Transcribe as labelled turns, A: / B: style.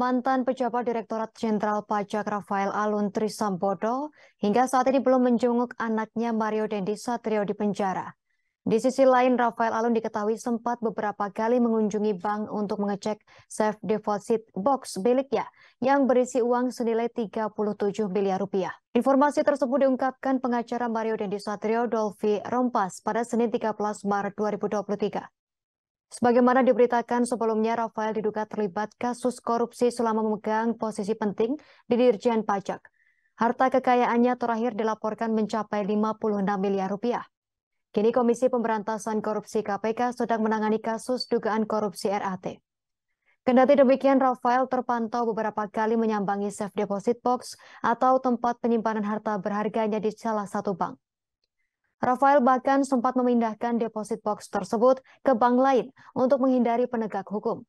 A: Mantan pejabat Direktorat Jenderal Pajak Rafael Alun Trisambodo hingga saat ini belum menjenguk anaknya Mario Dendi Satrio di penjara. Di sisi lain, Rafael Alun diketahui sempat beberapa kali mengunjungi bank untuk mengecek safe deposit box miliknya yang berisi uang senilai 37 miliar rupiah. Informasi tersebut diungkapkan pengacara Mario Dendi Satrio Dolfi Rompas pada Senin 13 Maret 2023. Sebagaimana diberitakan sebelumnya, Rafael diduga terlibat kasus korupsi selama memegang posisi penting di Dirjen Pajak. Harta kekayaannya terakhir dilaporkan mencapai 56 miliar rupiah. Kini Komisi Pemberantasan Korupsi KPK sedang menangani kasus dugaan korupsi RAT. Kendati demikian, Rafael terpantau beberapa kali menyambangi safe deposit box atau tempat penyimpanan harta berharganya di salah satu bank. Rafael bahkan sempat memindahkan deposit box tersebut ke bank lain untuk menghindari penegak hukum.